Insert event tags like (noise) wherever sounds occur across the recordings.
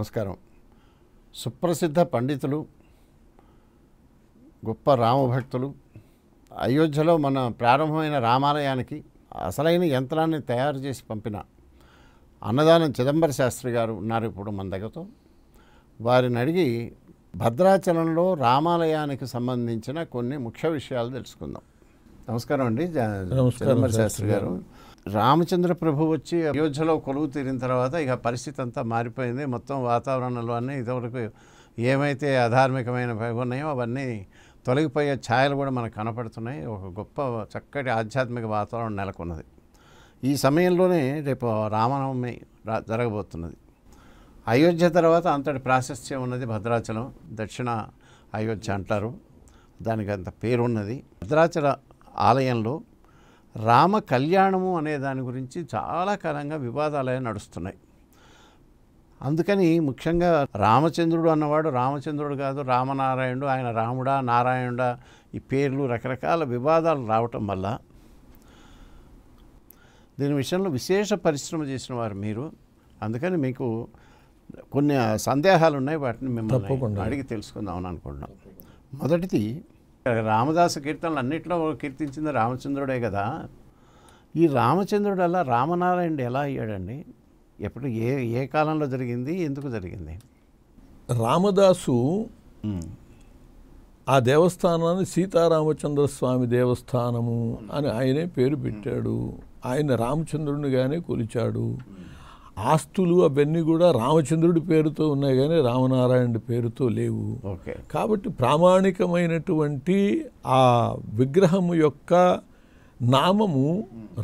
నమస్కారం సుప్రసిద్ధ పండితులు గొప్ప రామభక్తులు అయోధ్యలో మన ప్రారంభమైన రామాలయానికి అసలైన యంత్రాన్ని తయారు చేసి పంపిన అన్నదానం చిదంబర శాస్త్రి గారు ఉన్నారు ఇప్పుడు మన దగ్గరతో వారిని అడిగి భద్రాచలంలో రామాలయానికి సంబంధించిన కొన్ని ముఖ్య విషయాలు తెలుసుకుందాం నమస్కారం అండి చిదంబర శాస్త్రి గారు రామచంద్ర ప్రభు వచ్చి అయోధ్యలో కొలువు తీరిన తర్వాత ఇక పరిస్థితి అంతా మారిపోయింది మొత్తం వాతావరణంలో అన్నీ ఇదివరకు ఏమైతే అధార్మికమైన ఉన్నాయో అవన్నీ తొలగిపోయే ఛాయలు కూడా మనకు కనపడుతున్నాయి ఒక గొప్ప చక్కటి ఆధ్యాత్మిక వాతావరణం నెలకొన్నది ఈ సమయంలోనే రేపు రామనవమి జరగబోతున్నది అయోధ్య తర్వాత అంతటి ప్రాశస్త్యం ఉన్నది భద్రాచలం దక్షిణ అయోధ్య అంటారు దానికి అంత పేరున్నది భద్రాచల ఆలయంలో రామ కళ్యాణము అనే దాని గురించి చాలా కాలంగా వివాదాలే నడుస్తున్నాయి అందుకని ముఖ్యంగా రామచంద్రుడు అన్నవాడు రామచంద్రుడు కాదు రామనారాయణుడు ఆయన రాముడా నారాయణుడా ఈ పేర్లు రకరకాల వివాదాలు రావటం వల్ల దీని విషయంలో విశేష పరిశ్రమ చేసిన వారు మీరు అందుకని మీకు కొన్ని సందేహాలు ఉన్నాయి వాటిని మిమ్మల్ని అడిగి తెలుసుకుందామని అనుకుంటున్నాం మొదటిది రామదాసు కీర్తనలు అన్నింటిలో కీర్తించింది రామచంద్రుడే కదా ఈ రామచంద్రుడు అలా రామనారాయణుడు ఎలా అయ్యాడండి ఎప్పుడు ఏ ఏ కాలంలో జరిగింది ఎందుకు జరిగింది రామదాసు ఆ దేవస్థానాన్ని సీతారామచంద్ర స్వామి దేవస్థానము అని ఆయనే పేరు పెట్టాడు ఆయన రామచంద్రునిగానే కొలిచాడు ఆస్తులు అవన్నీ కూడా రామచంద్రుడి పేరుతో ఉన్నాయి కానీ రామనారాయణుడి పేరుతో లేవు కాబట్టి ప్రామాణికమైనటువంటి ఆ విగ్రహము యొక్క నామము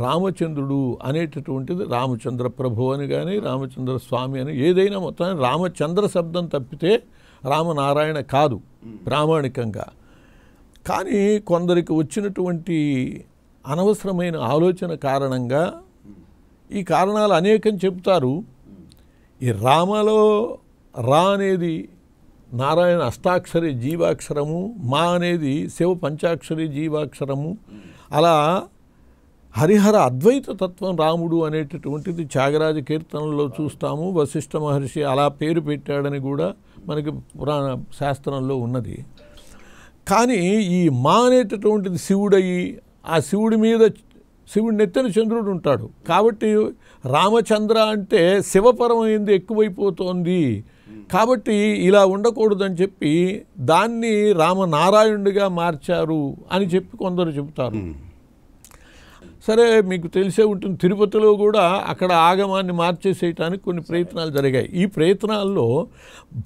రామచంద్రుడు అనేటటువంటిది రామచంద్ర ప్రభు అని కానీ రామచంద్ర స్వామి అని ఏదైనా మొత్తం రామచంద్ర శబ్దం తప్పితే రామనారాయణ కాదు ప్రామాణికంగా కానీ కొందరికి వచ్చినటువంటి అనవసరమైన ఆలోచన కారణంగా ఈ కారణాలు అనేకం చెప్తారు ఈ రామలో రా అనేది నారాయణ అష్టాక్షరి జీవాక్షరము మా అనేది శివ పంచాక్షరి జీవాక్షరము అలా హరిహర అద్వైత తత్వం రాముడు అనేటటువంటిది త్యాగరాజ కీర్తనలో చూస్తాము వశిష్ట మహర్షి అలా పేరు పెట్టాడని కూడా మనకి పురాణ శాస్త్రంలో ఉన్నది కానీ ఈ మా అనేటటువంటిది శివుడయి ఆ శివుడి మీద శివుడి నెత్తిన చంద్రుడు ఉంటాడు కాబట్టి రామచంద్ర అంటే శివపరమైంది ఎక్కువైపోతోంది కాబట్టి ఇలా ఉండకూడదని చెప్పి దాన్ని రామనారాయణుడిగా మార్చారు అని చెప్పి కొందరు చెబుతారు సరే మీకు తెలిసే ఉంటుంది తిరుపతిలో కూడా అక్కడ ఆగమాన్ని మార్చేసేయటానికి కొన్ని ప్రయత్నాలు జరిగాయి ఈ ప్రయత్నాల్లో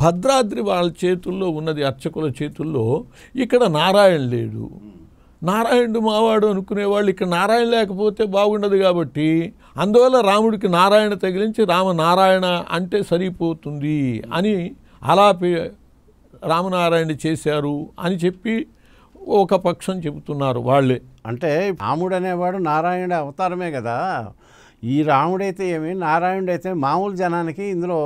భద్రాద్రి వాళ్ళ చేతుల్లో ఉన్నది అర్చకుల చేతుల్లో ఇక్కడ నారాయణ లేడు నారాయణుడు మావాడు అనుకునేవాళ్ళు ఇక్కడ నారాయణ లేకపోతే బాగుండదు కాబట్టి అందువల్ల రాముడికి నారాయణ తగిలించి రామనారాయణ అంటే సరిపోతుంది అని అలా రామనారాయణ చేశారు అని చెప్పి ఒక పక్షం చెబుతున్నారు వాళ్ళే అంటే రాముడు అనేవాడు నారాయణ అవతారమే కదా ఈ రాముడైతే ఏమి నారాయణుడైతే మామూలు జనానికి ఇందులో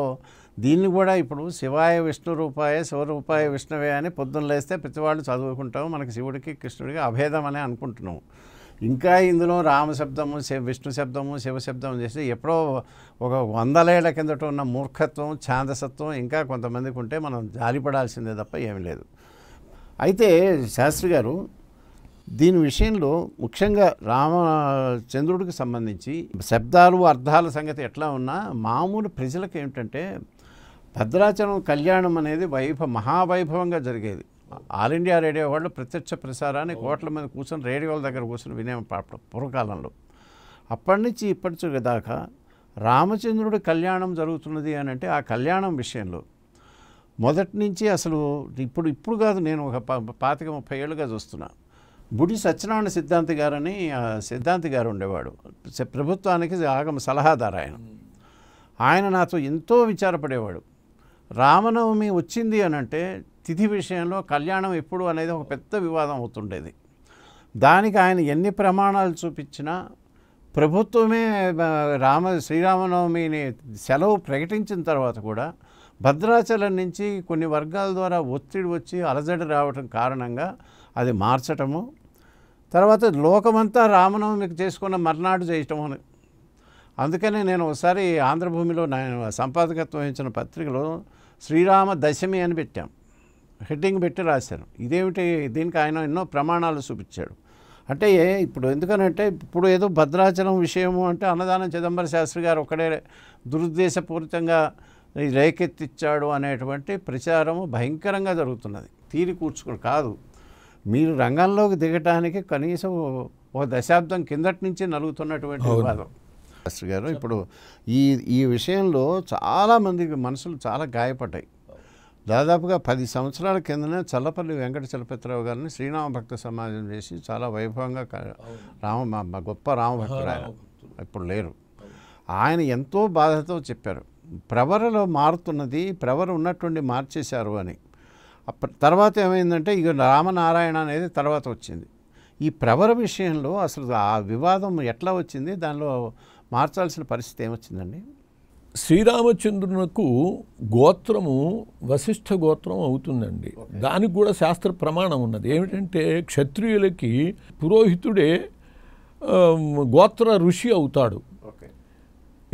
దీన్ని కూడా ఇప్పుడు శివాయ విష్ణు రూపాయ శివరూపాయ విష్ణువే అని పొద్దున్న లేస్తే ప్రతివాళ్ళు చదువుకుంటాం మనకి శివుడికి కృష్ణుడికి అభేదం అనే అనుకుంటున్నాం ఇంకా ఇందులో రామశబ్దము విష్ణు శబ్దము శివశబ్దం చేస్తే ఎప్పుడో ఒక వందలేళ్ల కిందట ఉన్న మూర్ఖత్వం ఛాందసత్వం ఇంకా కొంతమందికి ఉంటే మనం జారిపడాల్సిందే తప్ప ఏమీ లేదు అయితే శాస్త్రి గారు దీని విషయంలో ముఖ్యంగా రామచంద్రుడికి సంబంధించి శబ్దాలు అర్థాల సంగతి ఎట్లా ఉన్నా మామూలు ప్రజలకు ఏమిటంటే భద్రాచలం కళ్యాణం అనేది వైభ మహావైభవంగా జరిగేది ఆల్ ఇండియా రేడియో వాళ్ళు ప్రత్యక్ష ప్రసారాన్ని కోట్ల మీద కూర్చొని రేడియోల దగ్గర కూర్చొని వినే పూర్వకాలంలో అప్పటి నుంచి ఇప్పటి దాకా రామచంద్రుడి కళ్యాణం జరుగుతున్నది అని అంటే ఆ కళ్యాణం విషయంలో మొదటి నుంచి అసలు ఇప్పుడు ఇప్పుడు కాదు నేను ఒక పాతిక ముప్పై ఏళ్ళుగా చూస్తున్నాను బుడి సత్యనారాయణ సిద్ధాంతి గారని సిద్ధాంతి గారు ఉండేవాడు ప్రభుత్వానికి ఆగమ సలహాదారు ఆయన ఆయన నాతో ఎంతో విచారపడేవాడు రామనవమి వచ్చింది అని అంటే తిథి విషయంలో కళ్యాణం ఎప్పుడు అనేది ఒక పెద్ద వివాదం అవుతుండేది దానికి ఆయన ఎన్ని ప్రమాణాలు చూపించినా ప్రభుత్వమే రామ శ్రీరామనవమిని సెలవు ప్రకటించిన తర్వాత కూడా భద్రాచలం నుంచి కొన్ని వర్గాల ద్వారా ఒత్తిడి వచ్చి అలజడి రావటం కారణంగా అది మార్చటము తర్వాత లోకమంతా రామనవమికి చేసుకున్న మర్నాడు చేయటం అని అందుకనే నేను ఒకసారి ఆంధ్రభూమిలో నేను సంపాదకత్వం వహించిన పత్రికలో శ్రీరామ దశమి అని పెట్టాం హెడ్డింగ్ పెట్టి రాశాను ఇదేమిటి దీనికి ఆయన ఎన్నో ప్రమాణాలు చూపించాడు అంటే ఇప్పుడు ఎందుకనంటే ఇప్పుడు ఏదో భద్రాచలం విషయము అంటే అన్నదానం చిదంబర శాస్త్రి గారు ఒకడే దురుద్దేశపూరితంగా రేకెత్తిచ్చాడు అనేటువంటి ప్రచారము భయంకరంగా జరుగుతున్నది తీరి కూర్చుకుని కాదు మీరు రంగంలోకి దిగటానికి కనీసం ఒక దశాబ్దం కిందటి నుంచి నలుగుతున్నటువంటి వివాదం మాస్టర్ గారు ఇప్పుడు ఈ ఈ విషయంలో చాలామంది మనసులు చాలా గాయపడ్డాయి దాదాపుగా పది సంవత్సరాల కిందనే చల్లపల్లి వెంకట చలపతిరావు గారిని శ్రీరామ భక్త సమాజం చేసి చాలా వైభవంగా రామ గొప్ప రామభక్తుడు ఇప్పుడు లేరు ఆయన ఎంతో బాధతో చెప్పారు ప్రవరలో మారుతున్నది ప్రవర ఉన్నటువంటి మార్చేశారు అని అప్పటి తర్వాత ఏమైందంటే ఇక రామనారాయణ అనేది తర్వాత వచ్చింది ఈ ప్రవర విషయంలో అసలు ఆ వివాదం ఎట్లా వచ్చింది దానిలో మార్చాల్సిన పరిస్థితి ఏమొచ్చిందండి శ్రీరామచంద్రునకు గోత్రము వశిష్ఠ గోత్రం అవుతుందండి దానికి కూడా శాస్త్ర ప్రమాణం ఉన్నది ఏమిటంటే క్షత్రియులకి పురోహితుడే గోత్ర ఋషి అవుతాడు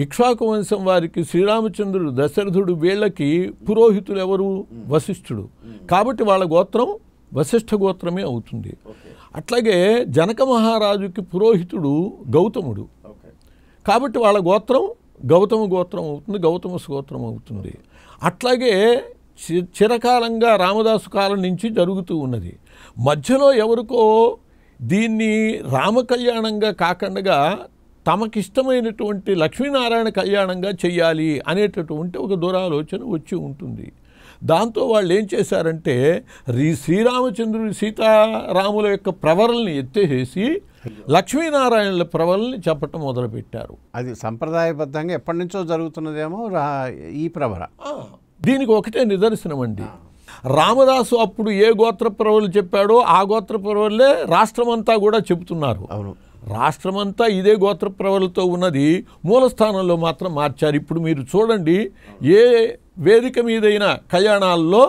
ఇక్ష్వాకు వంశం వారికి శ్రీరామచంద్రుడు దశరథుడు వీళ్ళకి పురోహితులు ఎవరు వశిష్ఠుడు కాబట్టి వాళ్ళ గోత్రం వశిష్ఠ గోత్రమే అవుతుంది అట్లాగే జనక మహారాజుకి పురోహితుడు గౌతముడు కాబట్టి వాళ్ళ గోత్రం గౌతమ గోత్రం అవుతుంది గౌతమ గోత్రం అవుతుంది అట్లాగే చిరకాలంగా రామదాసు కాలం నుంచి జరుగుతూ ఉన్నది మధ్యలో ఎవరికో దీన్ని రామకళ్యాణంగా కాకుండా తమకిష్టమైనటువంటి లక్ష్మీనారాయణ కళ్యాణంగా చెయ్యాలి అనేటటువంటి ఒక దురాలోచన వచ్చి ఉంటుంది దాంతో వాళ్ళు ఏం చేశారంటే రీ శ్రీరామచంద్రుడి సీతారాముల యొక్క ప్రవరల్ని ఎత్తేసేసి లక్ష్మీనారాయణుల ప్రవరల్ని చెప్పటం మొదలుపెట్టారు అది సంప్రదాయబద్ధంగా ఎప్పటి నుంచో జరుగుతున్నదేమో ఈ ప్రవర దీనికి ఒకటే నిదర్శనం అండి రామదాసు అప్పుడు ఏ గోత్ర ప్రవలు చెప్పాడో ఆ గోత్ర ప్రవరులే రాష్ట్రమంతా కూడా చెబుతున్నారు అవును రాష్ట్రమంతా ఇదే గోత్ర ప్రవలతో ఉన్నది మూలస్థానంలో మాత్రం మార్చారు ఇప్పుడు మీరు చూడండి ఏ వేదిక మీదైన కళ్యాణాల్లో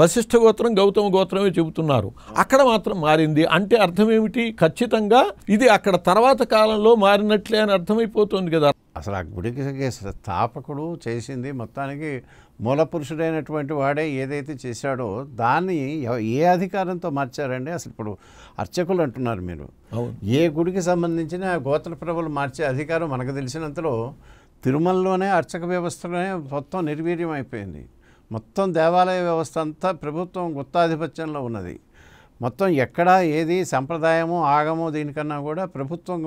వశిష్ఠ గోత్రం గౌతమ గోత్రమే చెబుతున్నారు అక్కడ మాత్రం మారింది అంటే అర్థం ఏమిటి ఖచ్చితంగా ఇది అక్కడ తర్వాత కాలంలో మారినట్లే అని అర్థమైపోతుంది కదా అసలు ఆ గుడికి స్థాపకుడు చేసింది మొత్తానికి మూల పురుషుడైనటువంటి వాడే ఏదైతే చేశాడో దాన్ని ఏ అధికారంతో మార్చారండి అసలు ఇప్పుడు అర్చకులు అంటున్నారు మీరు ఏ గుడికి సంబంధించిన గోత్ర ప్రభులు మార్చే అధికారం మనకు తెలిసినంతలో తిరుమలలోనే అర్చక వ్యవస్థలోనే మొత్తం నిర్వీర్యం అయిపోయింది మొత్తం దేవాలయ వ్యవస్థ అంతా ప్రభుత్వం గుత్తాధిపత్యంలో ఉన్నది మొత్తం ఎక్కడా ఏది సంప్రదాయము ఆగము దీనికన్నా కూడా ప్రభుత్వం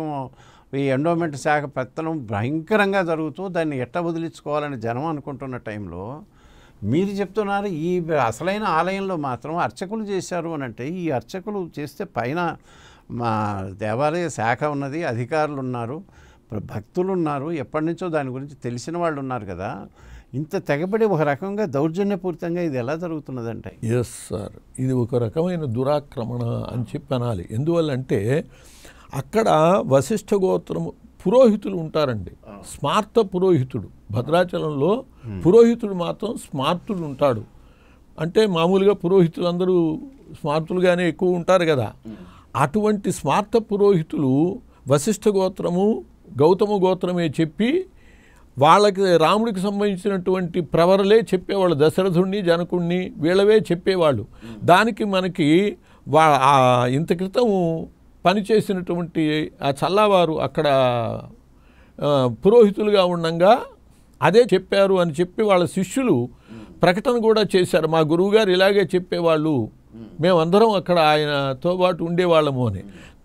ఈ ఎండోమెంట్ శాఖ పెత్తనం భయంకరంగా జరుగుతూ దాన్ని ఎట్ట వదిలించుకోవాలని జనం అనుకుంటున్న టైంలో మీరు చెప్తున్నారు ఈ అసలైన ఆలయంలో మాత్రం అర్చకులు చేశారు అని అంటే ఈ అర్చకులు చేస్తే పైన మా దేవాలయ శాఖ ఉన్నది అధికారులు ఉన్నారు భక్తులు ఉన్నారు ఎప్పటి నుంచో దాని గురించి తెలిసిన వాళ్ళు ఉన్నారు కదా ఇంత తెగబడి ఒక రకంగా దౌర్జన్యపూరితంగా ఇది ఎలా జరుగుతున్నదంటే ఎస్ సార్ ఇది ఒక రకమైన దురాక్రమణ అని చెప్పి అనాలి ఎందువల్లంటే అక్కడ వశిష్ఠ గోత్రము పురోహితులు ఉంటారండి స్మార్త పురోహితుడు భద్రాచలంలో hmm. పురోహితుడు మాత్రం స్మార్తుడు ఉంటాడు అంటే మామూలుగా పురోహితులు అందరూ స్మార్తులుగానే ఎక్కువ ఉంటారు కదా hmm. అటువంటి స్మార్త పురోహితులు వశిష్ఠ గోత్రము గౌతమ గోత్రమే చెప్పి వాళ్ళకి రాముడికి సంబంధించినటువంటి ప్రవరలే చెప్పేవాళ్ళు దశరథుణ్ణి జనకుణ్ణి వీళ్ళవే చెప్పేవాళ్ళు hmm. దానికి మనకి వా ఇంత క్రితం పనిచేసినటువంటి ఆ చల్లవారు అక్కడ పురోహితులుగా ఉండగా అదే చెప్పారు అని చెప్పి వాళ్ళ శిష్యులు ప్రకటన కూడా చేశారు మా గురువుగారు ఇలాగే చెప్పేవాళ్ళు మేమందరం అక్కడ ఆయనతో పాటు ఉండేవాళ్ళము అని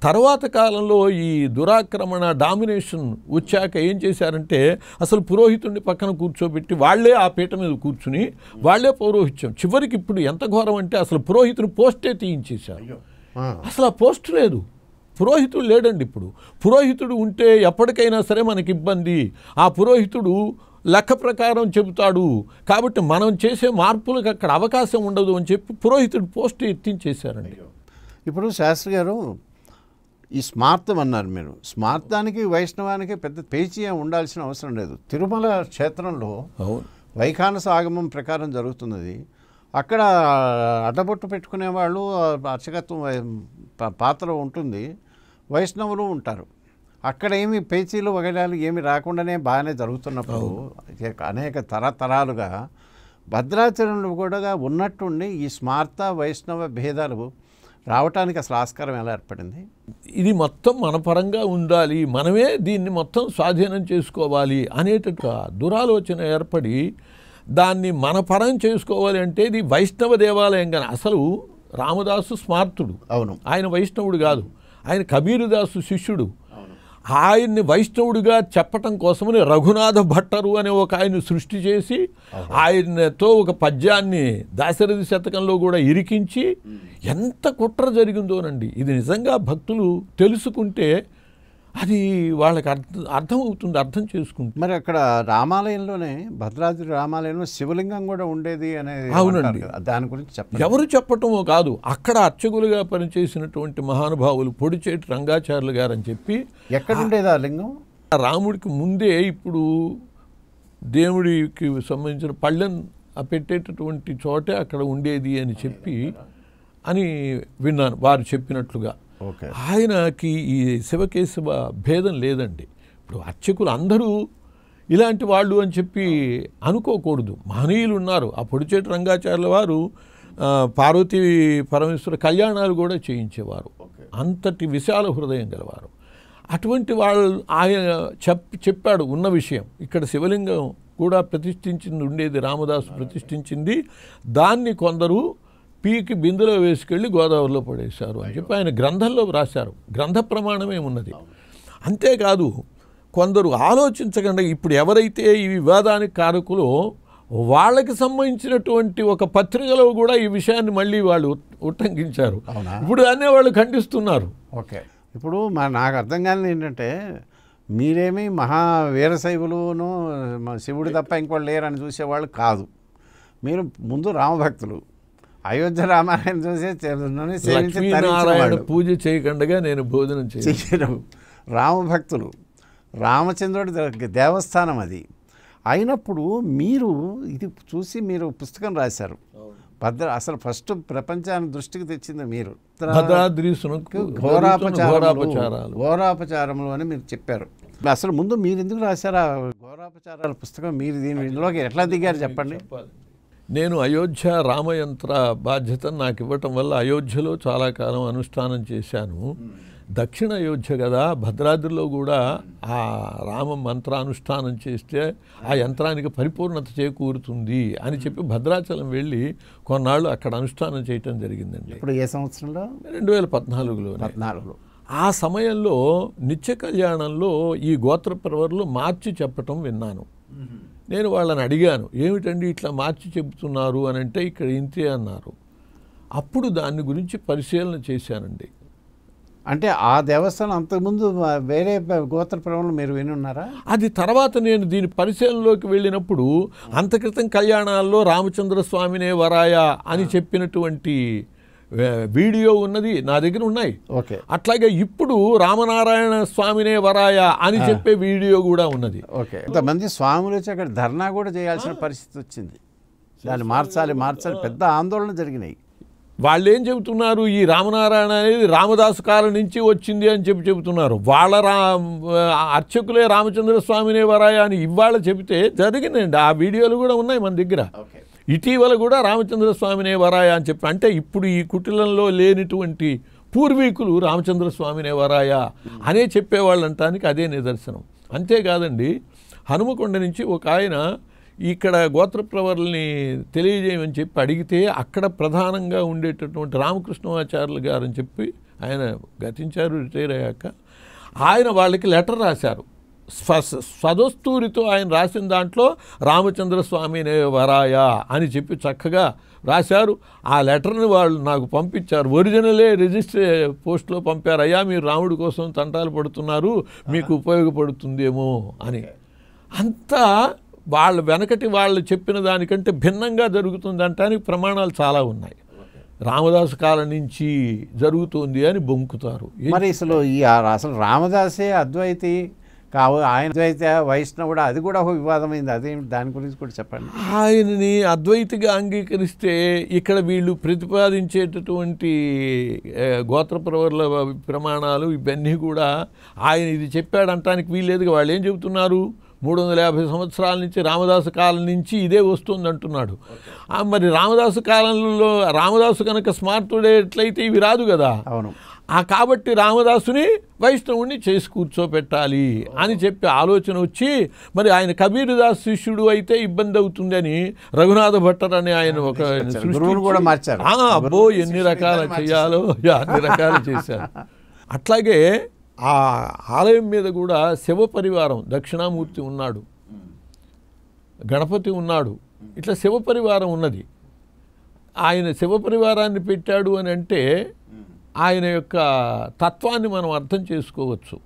తర్వాత కాలంలో ఈ దురాక్రమణ డామినేషన్ వచ్చాక ఏం చేశారంటే అసలు పురోహితుడిని పక్కన కూర్చోబెట్టి వాళ్లే ఆ పీట మీద కూర్చుని వాళ్లే పౌరోహిత్యం చివరికి ఇప్పుడు ఎంత ఘోరం అంటే అసలు పురోహితుని పోస్టే తీయించేశారు అసలు ఆ పోస్ట్ లేదు పురోహితుడు లేడండి ఇప్పుడు పురోహితుడు ఉంటే ఎప్పటికైనా సరే మనకి ఇబ్బంది ఆ పురోహితుడు లెక్క ప్రకారం చెబుతాడు కాబట్టి మనం చేసే మార్పులకు అక్కడ అవకాశం ఉండదు అని చెప్పి పురోహితుడు పోస్ట్ ఎత్తించేశారండి ఇప్పుడు శాస్త్రి గారు ఈ స్మార్థం అన్నారు మీరు స్మార్థానికి వైష్ణవానికి పెద్ద పేచీయం ఉండాల్సిన అవసరం లేదు తిరుమల క్షేత్రంలో వైఖానస ఆగమం ప్రకారం జరుగుతున్నది అక్కడ అడ్డబొట్టు పెట్టుకునే వాళ్ళు అర్చకత్వం పాత్ర ఉంటుంది వైష్ణవులు ఉంటారు అక్కడ ఏమి పేచీలు వగడాలు ఏమి రాకుండానే బాగానే జరుగుతున్నప్పుడు అనేక తరతరాలుగా భద్రాచరణలు కూడా ఉన్నట్టుండి ఈ స్మార్త వైష్ణవ భేదాలు రావటానికి అసలు ఆస్కారం ఎలా ఏర్పడింది ఇది మొత్తం మన పరంగా ఉండాలి మనమే దీన్ని మొత్తం స్వాధీనం చేసుకోవాలి అనేట దురాలోచన ఏర్పడి దాన్ని మన పరం చేసుకోవాలి అంటే ఇది వైష్ణవ దేవాలయం కానీ అసలు రామదాసు స్మార్తుడు అవును ఆయన వైష్ణవుడు కాదు ఆయన కబీరుదాసు శిష్యుడు ఆయన్ని వైష్ణవుడిగా చెప్పటం కోసమని రఘునాథ భట్టరు అనే ఒక ఆయన సృష్టి చేసి ఆయనతో ఒక పద్యాన్ని దాశరథి శతకంలో కూడా ఇరికించి ఎంత కుట్ర జరిగిందోనండి ఇది నిజంగా భక్తులు తెలుసుకుంటే అది వాళ్ళకి అర్థం అర్థం అవుతుంది అర్థం చేసుకుంటుంది మరి అక్కడ రామాలయంలోనే భద్రాద్రి రామాలయంలో శివలింగం కూడా ఉండేది అనేది అవునండి దాని గురించి చెప్ప ఎవరు చెప్పటమో కాదు అక్కడ అర్చకులుగా పనిచేసినటువంటి మహానుభావులు పొడిచేటి రంగాచార్యులు గారు అని చెప్పి ఎక్కడ ఉండేది ఆ లింగం రాముడికి ముందే ఇప్పుడు దేవుడికి సంబంధించిన పళ్ళను పెట్టేటటువంటి చోటే అక్కడ ఉండేది అని చెప్పి అని విన్నాను వారు చెప్పినట్లుగా ఆయనకి ఈ శివకేశవ భేదం లేదండి ఇప్పుడు అర్చకులు అందరూ ఇలాంటి వాళ్ళు అని చెప్పి అనుకోకూడదు మహనీయులు ఉన్నారు ఆ పొడిచేటి రంగాచార్యుల వారు పార్వతీ పరమేశ్వర కళ్యాణాలు కూడా చేయించేవారు అంతటి విశాల హృదయం గలవారు అటువంటి వాళ్ళు ఆయన చెప్ చెప్పాడు ఉన్న విషయం ఇక్కడ శివలింగం కూడా ప్రతిష్ఠించింది ఉండేది రామదాసు ప్రతిష్ఠించింది దాన్ని కొందరు పీకి బిందులో వేసుకెళ్ళి గోదావరిలో పడేశారు అని చెప్పి ఆయన గ్రంథంలో రాశారు గ్రంథ ప్రమాణమే ఉన్నది అంతేకాదు కొందరు ఆలోచించకుండా ఇప్పుడు ఎవరైతే ఈ వివాదానికి కారకులు వాళ్ళకి సంబంధించినటువంటి ఒక పత్రికలో కూడా ఈ విషయాన్ని మళ్ళీ వాళ్ళు ఉట్టంకించారు ఇప్పుడు అనే వాళ్ళు ఖండిస్తున్నారు ఓకే ఇప్పుడు మా నాకు అర్థం కాని ఏంటంటే మీరేమి మహా వీరశైవులును శివుడు తప్ప ఇంకోళ్ళు లేరని చూసేవాళ్ళు కాదు మీరు ముందు రామభక్తులు అయోధ్య రామాయణం చూసి నారాయణ పూజ చేయకుండా నేను భోజనం చేయడం రామభక్తులు రామచంద్రుడి దేవస్థానం అది అయినప్పుడు మీరు ఇది చూసి మీరు పుస్తకం రాశారు భద్ర అసలు ఫస్ట్ ప్రపంచాన్ని దృష్టికి తెచ్చింది మీరు ఘోరాపచారములు అని మీరు చెప్పారు అసలు ముందు మీరు ఎందుకు రాశారు ఆ ఘోరాపచారాల పుస్తకం మీరు దీని ఇందులోకి ఎట్లా దిగారు చెప్పండి నేను అయోధ్య రామయంత్ర బాధ్యత నాకు ఇవ్వటం వల్ల అయోధ్యలో చాలా కాలం అనుష్ఠానం చేశాను దక్షిణ అయోధ్య కదా భద్రాద్రిలో కూడా ఆ రామ మంత్రానుష్ఠానం చేస్తే ఆ యంత్రానికి పరిపూర్ణత చేకూరుతుంది అని చెప్పి భద్రాచలం వెళ్ళి కొన్నాళ్ళు అక్కడ అనుష్ఠానం చేయటం జరిగిందండి ఇప్పుడు ఏ సంవత్సరంలో రెండు వేల పద్నాలుగులో పద్నాలుగులో ఆ సమయంలో నిత్య కళ్యాణంలో ఈ గోత్ర ప్రవర్లు మార్చి చెప్పటం విన్నాను నేను వాళ్ళని అడిగాను ఏమిటండి ఇట్లా మార్చి చెబుతున్నారు అని అంటే ఇక్కడ ఇంతే అన్నారు అప్పుడు దాని గురించి పరిశీలన చేశానండి అంటే ఆ దేవస్థానం అంతకుముందు వేరే గోత్ర ప్రమలు మీరు ఉన్నారా అది తర్వాత నేను దీని పరిశీలనలోకి వెళ్ళినప్పుడు అంతక్రితం కళ్యాణాల్లో రామచంద్ర స్వామినే వరాయ అని చెప్పినటువంటి వీడియో ఉన్నది నా దగ్గర ఉన్నాయి అట్లాగే ఇప్పుడు రామనారాయణ స్వామినే వరాయ అని చెప్పే వీడియో కూడా ఉన్నది ఇంతమంది స్వాములు వచ్చి అక్కడ ధర్నా కూడా చేయాల్సిన పరిస్థితి వచ్చింది దాన్ని మార్చాలి మార్చాలి పెద్ద ఆందోళన జరిగినాయి వాళ్ళు ఏం చెబుతున్నారు ఈ రామనారాయణ అనేది రామదాసు కాలం నుంచి వచ్చింది అని చెప్పి చెబుతున్నారు వాళ్ళ రా అర్చకులే రామచంద్ర స్వామినే వరాయ అని ఇవాళ చెబితే జరిగిందండి ఆ వీడియోలు కూడా ఉన్నాయి మన దగ్గర ఇటీవల కూడా రామచంద్రస్వామినే వరాయ అని చెప్పి అంటే ఇప్పుడు ఈ కుటిలంలో లేనిటువంటి పూర్వీకులు రామచంద్రస్వామినే వరాయ అనే చెప్పేవాళ్ళు అంటానికి అదే నిదర్శనం అంతేకాదండి హనుమకొండ నుంచి ఒక ఆయన ఇక్కడ గోత్ర ప్రవర్లని తెలియజేయమని చెప్పి అడిగితే అక్కడ ప్రధానంగా ఉండేటటువంటి రామకృష్ణమాచార్యులు గారని చెప్పి ఆయన గతించారు రిటైర్ అయ్యాక ఆయన వాళ్ళకి లెటర్ రాశారు స్వదస్తూరితో ఆయన రాసిన దాంట్లో రామచంద్రస్వామి వరాయ అని చెప్పి చక్కగా రాశారు ఆ లెటర్ని వాళ్ళు నాకు పంపించారు ఒరిజినలే రిజిస్టర్ పోస్ట్లో పంపారు అయ్యా మీరు రాముడి కోసం తంటాలు పడుతున్నారు మీకు ఉపయోగపడుతుందేమో అని అంతా వాళ్ళ వెనకటి వాళ్ళు చెప్పిన దానికంటే భిన్నంగా జరుగుతుంది అంటానికి ప్రమాణాలు చాలా ఉన్నాయి రామదాసు కాలం నుంచి జరుగుతుంది అని బొంకుతారు మరి అసలు ఈ అసలు రామదాసే అద్వైతి కావు ఆయన అద్వైత వైష్ణవుడు అది కూడా ఒక వివాదమైంది అదే దాని గురించి కూడా చెప్పండి ఆయనని అద్వైతగా అంగీకరిస్తే ఇక్కడ వీళ్ళు ప్రతిపాదించేటటువంటి గోత్ర ప్రవర్ల ప్రమాణాలు ఇవన్నీ కూడా ఆయన ఇది చెప్పాడంటానికి వీల్లేదు వాళ్ళు ఏం చెబుతున్నారు మూడు వందల యాభై సంవత్సరాల నుంచి రామదాసు కాలం నుంచి ఇదే వస్తుంది అంటున్నాడు మరి రామదాసు కాలంలో రామదాసు కనుక స్మార్తుడేట్లయితే ఇవి రాదు కదా అవును ఆ కాబట్టి రామదాసుని వైష్ణవుణ్ణి చేసి కూర్చోపెట్టాలి అని చెప్పి ఆలోచన వచ్చి మరి ఆయన కబీరుదాస్ శిష్యుడు అయితే ఇబ్బంది అవుతుందని రఘునాథ భట్టర్ అని ఆయన ఒక కూడా మార్చారు అబ్బో ఎన్ని రకాల చేయాలో అన్ని రకాలు చేశారు అట్లాగే ఆ ఆలయం మీద కూడా శివ పరివారం దక్షిణామూర్తి ఉన్నాడు గణపతి ఉన్నాడు ఇట్లా శివ పరివారం ఉన్నది ఆయన శివ పరివారాన్ని పెట్టాడు అని అంటే ఆయన యొక్క తత్వాన్ని మనం అర్థం చేసుకోవచ్చు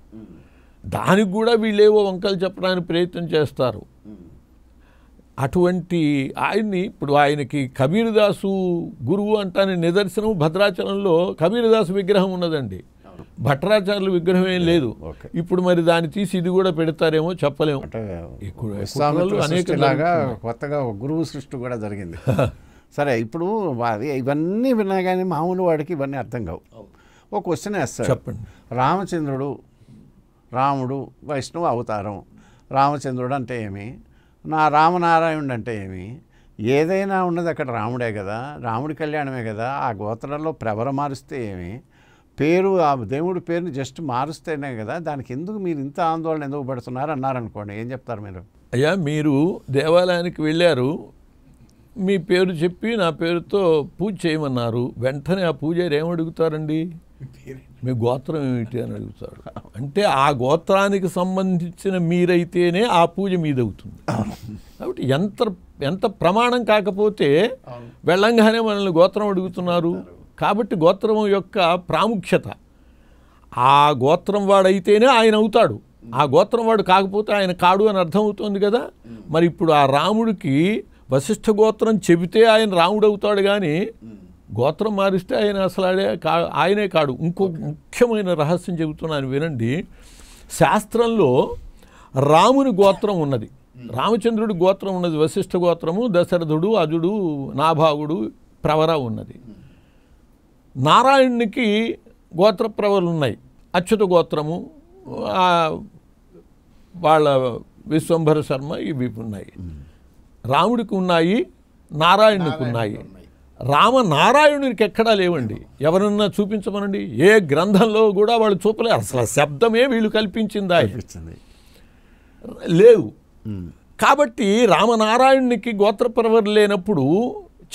దానికి కూడా వీళ్ళేవో వంకలు చెప్పడానికి ప్రయత్నం చేస్తారు అటువంటి ఆయన్ని ఇప్పుడు ఆయనకి కబీరుదాసు గురువు అంటానే నిదర్శనం భద్రాచలంలో కబీరదాసు విగ్రహం ఉన్నదండి భట్టాచార్యుల విగ్రహం ఏం లేదు ఇప్పుడు మరి దాన్ని తీసి ఇది కూడా పెడతారేమో చెప్పలేము అనేక కొత్తగా గురువు సృష్టి కూడా జరిగింది (laughs) సరే ఇప్పుడు ఇవన్నీ విన్నా కానీ మామూలు వాడికి ఇవన్నీ అర్థం కావు ఒక క్వశ్చన్ వేస్తాడు చెప్పండి రామచంద్రుడు రాముడు వైష్ణవ అవతారం రామచంద్రుడు అంటే ఏమి నా రామనారాయణుడు అంటే ఏమి ఏదైనా ఉన్నది అక్కడ రాముడే కదా రాముడి కళ్యాణమే కదా ఆ గోత్రంలో ప్రవర మారుస్తే ఏమి పేరు ఆ దేవుడి పేరుని జస్ట్ మారుస్తేనే కదా దానికి ఎందుకు మీరు ఇంత ఆందోళన ఎందుకు పడుతున్నారు అన్నారనుకోండి ఏం చెప్తారు మీరు అయ్యా మీరు దేవాలయానికి వెళ్ళారు మీ పేరు చెప్పి నా పేరుతో పూజ చేయమన్నారు వెంటనే ఆ పూజారు ఏమడుగుతారండి మీ గోత్రం ఏమిటి అని అడుగుతాడు అంటే ఆ గోత్రానికి సంబంధించిన మీరైతేనే ఆ పూజ మీదవుతుంది కాబట్టి ఎంత ఎంత ప్రమాణం కాకపోతే వెళ్ళంగానే మనల్ని గోత్రం అడుగుతున్నారు కాబట్టి గోత్రం యొక్క ప్రాముఖ్యత ఆ గోత్రం వాడైతేనే ఆయన అవుతాడు ఆ గోత్రం వాడు కాకపోతే ఆయన కాడు అని అర్థమవుతోంది కదా మరి ఇప్పుడు ఆ రాముడికి వశిష్ఠ గోత్రం చెబితే ఆయన రాముడు అవుతాడు కానీ hmm. గోత్రం మారిస్తే ఆయన అసలు ఆడే కా ఆయనే కాడు ఇంకో ముఖ్యమైన రహస్యం చెబుతున్నాను వినండి శాస్త్రంలో రాముని గోత్రం ఉన్నది hmm. రామచంద్రుడి గోత్రం ఉన్నది వశిష్ఠ గోత్రము దశరథుడు అజుడు నాభాగుడు ప్రవర ఉన్నది hmm. నారాయణునికి గోత్ర ప్రవరలు ఉన్నాయి అచ్యుత గోత్రము వాళ్ళ విశ్వంభర శర్మ ఇవి ఉన్నాయి రాముడికి ఉన్నాయి నారాయణుడికి ఉన్నాయి రామ నారాయణునికి ఎక్కడా లేవండి ఎవరన్నా చూపించమనండి ఏ గ్రంథంలో కూడా వాళ్ళు చూపలేరు అసలు శబ్దమే వీళ్ళు కల్పించిందా లేవు కాబట్టి రామనారాయణునికి గోత్రప్రవరు లేనప్పుడు